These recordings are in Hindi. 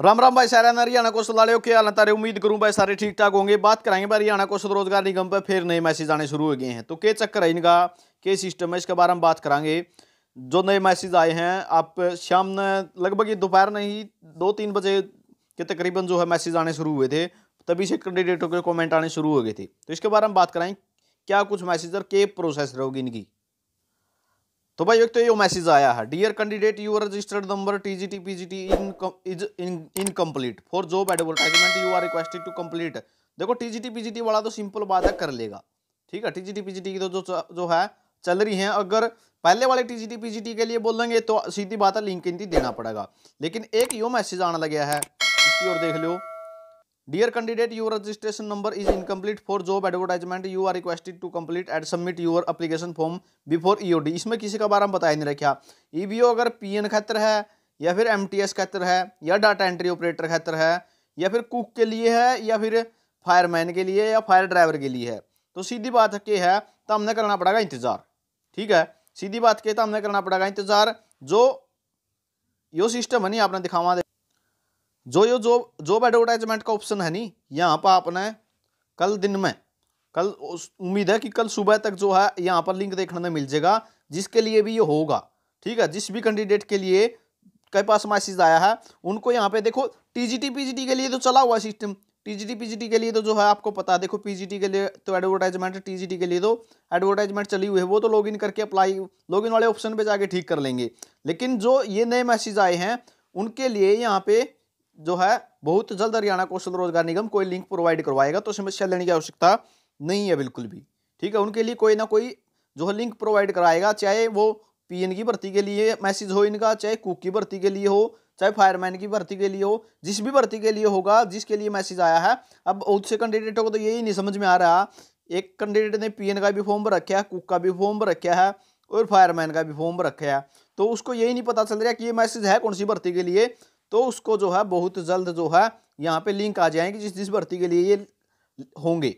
राम राम भाई सारे हरियाणा कौशल वाले ओके हाल तारे उम्मीद करूँ भाई सारे ठीक ठाक होंगे बात कराएंगे भाई हरियाणा को रोजगार निगम पर फिर नए मैसेज आने शुरू हो गए हैं तो के चक्कर है इनका के सिस्टम है इसके बारे में बात करेंगे जो नए मैसेज आए हैं आप शाम लगभग ये दोपहर में ही दो तीन बजे के तकरीबन जो है मैसेज आने शुरू हुए थे तभी से कैंडिडेटों के कॉमेंट आने शुरू हो गए थे तो इसके बारे में बात कराएं क्या कुछ मैसेज और के प्रोसेस रहोगी इनकी तो भाई एक तो ये मैसेज आया है dear candidate you are registered number T T G P G T in is in incomplete for job advertisement you are requested to complete देखो T T G P G T वाला तो सिंपल बात है कर लेगा ठीक है T T G P G T की तो जो जो है चल रही हैं अगर पहले वाले T T G P G T के लिए बोल देंगे तो सीधी बात है लिंक इन देना पड़ेगा लेकिन एक यो मैसेज आने लग गया है इसकी ओर देख लो dear candidate your registration number is incomplete for job advertisement you are requested to complete and submit your application form before EOD. इसमें किसी का बारे में बताया नहीं रखा ई e अगर पी एन खेत्र है या फिर एम टी एस खेत्र है या डाटा एंट्री ऑपरेटर खतर है या फिर कुक के लिए है या फिर फायरमैन के लिए या फायर ड्राइवर के लिए है तो सीधी बात के है तो हमने करना पड़ेगा इंतज़ार ठीक है सीधी बात के तो हमने करना पड़ेगा इंतज़ार जो यो सिस्टम है नहीं आपने दिखावा जो यो जॉब जॉब एडवर्टाइजमेंट का ऑप्शन है नी यहाँ पर आपने कल दिन में कल उम्मीद है कि कल सुबह तक जो है यहाँ पर लिंक देखने में मिल जाएगा जिसके लिए भी ये होगा ठीक है जिस भी कैंडिडेट के लिए कई पास मैसेज आया है उनको यहाँ पे देखो टीजीटी पीजीटी के लिए तो चला हुआ सिस्टम टीजीटी पीजीटी के लिए तो जो है आपको पता देखो पीजीटी के लिए तो एडवर्टाइजमेंट टीजीटी के लिए तो एडवर्टाइजमेंट चली हुई है वो तो लॉगिन करके अप्लाई लॉगिन वाले ऑप्शन पे जाके ठीक कर लेंगे लेकिन जो ये नए मैसेज आए हैं उनके लिए यहाँ पे जो है बहुत जल्द हरियाणा कौशल रोजगार निगम कोई लिंक प्रोवाइड करवाएगा तो समस्या लेने की आवश्यकता नहीं है बिल्कुल भी ठीक है उनके लिए कोई ना कोई जो है लिंक प्रोवाइड कराएगा चाहे वो पीएन की भर्ती के लिए मैसेज हो इनका चाहे कुक की भर्ती के लिए हो चाहे फायरमैन की भर्ती के लिए हो जिस भी भर्ती के लिए होगा जिसके लिए मैसेज आया है अब बहुत से कैंडिडेटों को तो यही नहीं समझ में आ रहा एक कैंडिडेट ने पीएन का भी फॉर्म भर रखा है कुक का भी फॉर्म भर रखा है और फायरमैन का भी फॉर्म भर रखा है तो उसको यही नहीं पता चल रहा कि ये मैसेज है कौन सी भर्ती के लिए तो उसको जो है बहुत जल्द जो है यहाँ पे लिंक आ जाएंगे जिस जिस भर्ती के लिए ये होंगे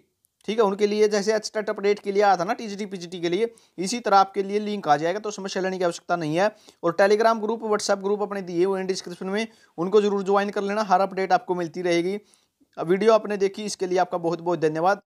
ठीक है उनके लिए जैसे एक्सटर्ट अपडेट के लिए आया था ना टीजीटी पीजीटी के लिए इसी तरह आपके लिए लिंक आ जाएगा तो समस्या लेने की आवश्यकता नहीं है और टेलीग्राम ग्रुप व्हाट्सएप ग्रुप अपने दिए हुए हैं डिस्क्रिप्शन में उनको जरूर ज्वाइन कर लेना हर अपडेट आपको मिलती रहेगी वीडियो आपने देखी इसके लिए आपका बहुत बहुत धन्यवाद